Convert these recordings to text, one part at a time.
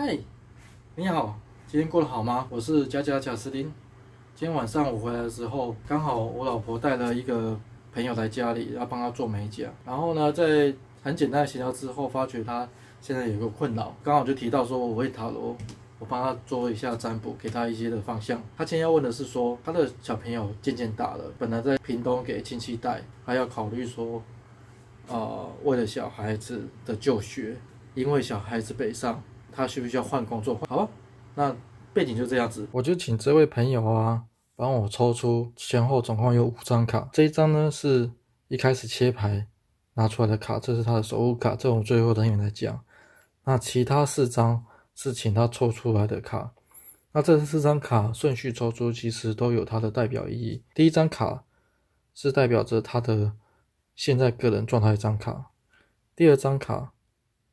嗨，你好，今天过得好吗？我是贾贾贾斯汀。今天晚上我回来的时候，刚好我老婆带了一个朋友来家里，要帮他做美甲。然后呢，在很简单的闲聊之后，发觉他现在有个困扰。刚好就提到说我会塔罗，我帮他做一下占卜，给他一些的方向。他天要问的是说他的小朋友渐渐大了，本来在屏东给亲戚带，还要考虑说，呃，为了小孩子的就学，因为小孩子北上。他需不需要换工作？好，那背景就这样子。我就请这位朋友啊，帮我抽出前后总共有五张卡。这一张呢，是一开始切牌拿出来的卡，这是他的守护卡。这我最后等来讲。那其他四张是请他抽出来的卡。那这四张卡顺序抽出，其实都有它的代表意义。第一张卡是代表着他的现在个人状态一张卡。第二张卡。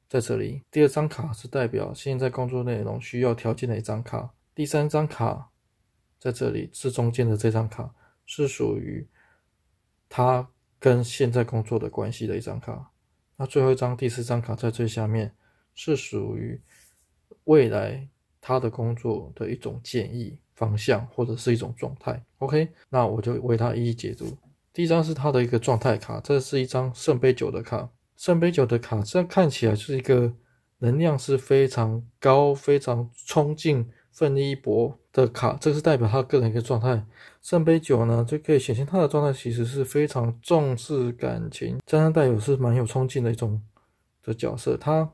在这里，第二张卡是代表现在工作内容需要条件的一张卡。第三张卡在这里是中间的这张卡，是属于他跟现在工作的关系的一张卡。那最后一张，第四张卡在最下面，是属于未来他的工作的一种建议方向或者是一种状态。OK，那我就为他一一解读。第一张是他的一个状态卡，这是一张圣杯九的卡。圣杯九的卡，这样看起来就是一个能量是非常高、非常冲劲、奋力一搏的卡。这是代表他个人一个状态。圣杯九呢，就可以显现他的状态，其实是非常重视感情，加上带有是蛮有冲劲的一种的角色。他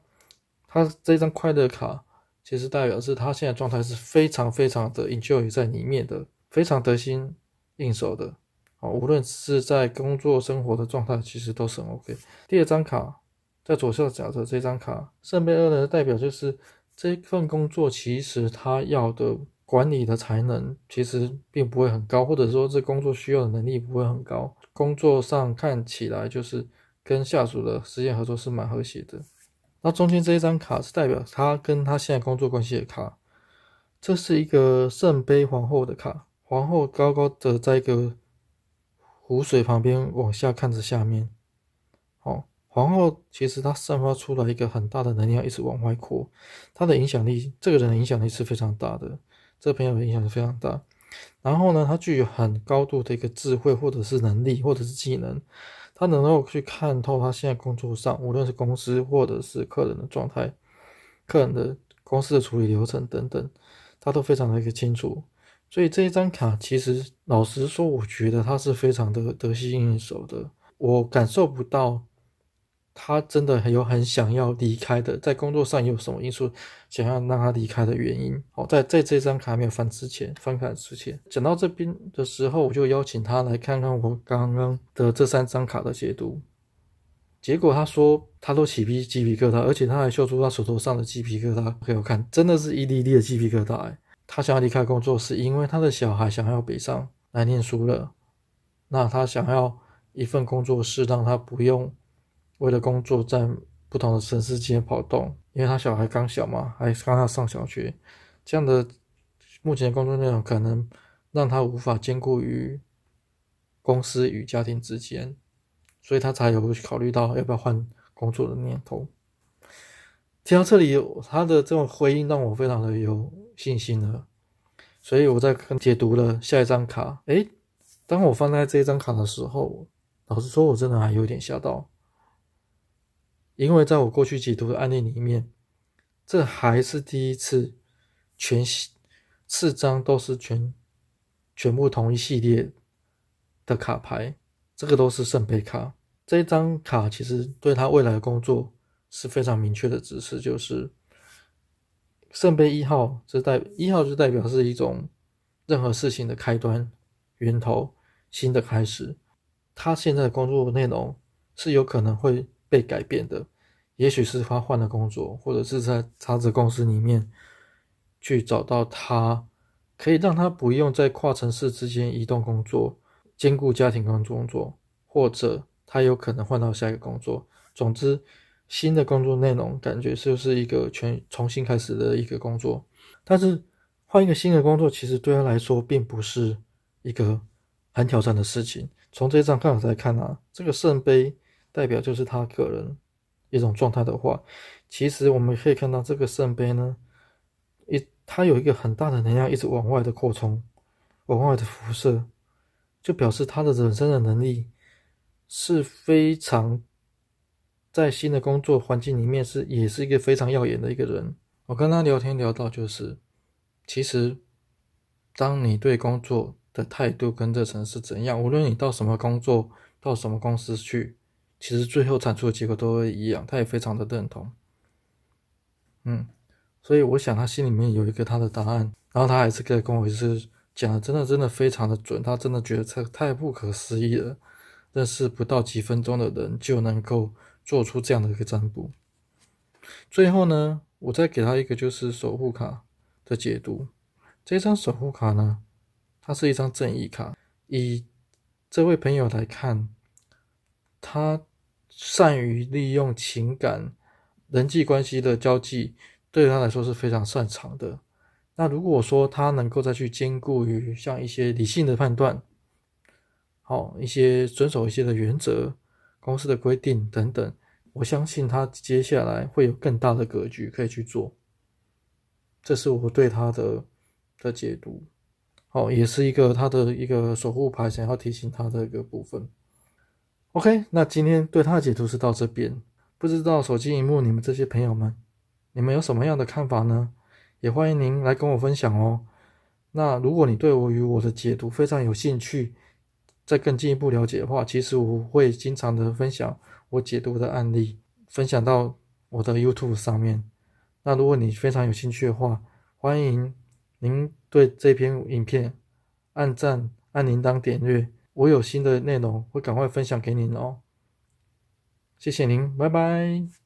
他这张快乐卡，其实代表是他现在状态是非常非常的 enjoy 在里面的，非常得心应手的。哦，无论是在工作生活的状态，其实都是很 OK。第二张卡在左下角的这张卡，圣杯二呢代表就是这份工作，其实他要的管理的才能其实并不会很高，或者说这工作需要的能力不会很高。工作上看起来就是跟下属的实现合作是蛮和谐的。那中间这一张卡是代表他跟他现在工作关系的卡，这是一个圣杯皇后的卡，皇后高高的在一个。湖水旁边往下看着下面，哦，皇后其实她散发出来一个很大的能量，一直往外扩，她的影响力，这个人的影响力是非常大的，这个朋友的影响是非常大。然后呢，他具有很高度的一个智慧，或者是能力，或者是技能，他能够去看透他现在工作上，无论是公司或者是客人的状态，客人的公司的处理流程等等，他都非常的一个清楚。所以这一张卡其实。老实说，我觉得他是非常的得心应手的。我感受不到他真的有很想要离开的，在工作上有什么因素想要让他离开的原因。好，在在这张卡没有翻之前，翻卡之前，讲到这边的时候，我就邀请他来看看我刚刚的这三张卡的解读。结果他说他都起皮鸡皮疙瘩，而且他还秀出他手头上的鸡皮疙瘩给我看，真的是一粒粒的鸡皮疙瘩。哎，他想要离开工作，是因为他的小孩想要北上。来念书了，那他想要一份工作，是让他不用为了工作在不同的城市间跑动，因为他小孩刚小嘛，还刚要上小学，这样的目前的工作内容可能让他无法兼顾于公司与家庭之间，所以他才有考虑到要不要换工作的念头。提到这里，他的这种回应让我非常的有信心了。所以我在解读了下一张卡，诶，当我放在这一张卡的时候，老实说，我真的还有点吓到，因为在我过去解读的案例里面，这还是第一次全系四张都是全全部同一系列的卡牌，这个都是圣杯卡。这张卡其实对他未来的工作是非常明确的指示，就是。圣杯一号，这代一号就代表是一种任何事情的开端、源头、新的开始。他现在的工作内容是有可能会被改变的，也许是他换了工作，或者是在他的公司里面去找到他，可以让他不用在跨城市之间移动工作，兼顾家庭跟工作，或者他有可能换到下一个工作。总之。新的工作内容感觉就是一个全重新开始的一个工作，但是换一个新的工作其实对他来说并不是一个很挑战的事情。从这张法来看啊，这个圣杯代表就是他个人一种状态的话，其实我们可以看到这个圣杯呢，一它有一个很大的能量一直往外的扩充，往外的辐射，就表示他的人生的能力是非常。在新的工作环境里面是也是一个非常耀眼的一个人。我跟他聊天聊到，就是其实当你对工作的态度跟热忱是怎样，无论你到什么工作、到什么公司去，其实最后产出的结果都一样。他也非常的认同，嗯，所以我想他心里面有一个他的答案，然后他还是以跟我一是讲的，真的真的非常的准，他真的觉得这太不可思议了。但是不到几分钟的人就能够做出这样的一个占卜。最后呢，我再给他一个就是守护卡的解读。这张守护卡呢，它是一张正义卡。以这位朋友来看，他善于利用情感、人际关系的交际，对他来说是非常擅长的。那如果说他能够再去兼顾于像一些理性的判断。好，一些遵守一些的原则、公司的规定等等，我相信他接下来会有更大的格局可以去做。这是我对他的的解读。哦，也是一个他的一个守护牌，想要提醒他的一个部分。OK，那今天对他的解读是到这边。不知道手机荧幕，你们这些朋友们，你们有什么样的看法呢？也欢迎您来跟我分享哦。那如果你对我与我的解读非常有兴趣，再更进一步了解的话，其实我会经常的分享我解读的案例，分享到我的 YouTube 上面。那如果你非常有兴趣的话，欢迎您对这篇影片按赞、按铃铛点阅。我有新的内容会赶快分享给您哦。谢谢您，拜拜。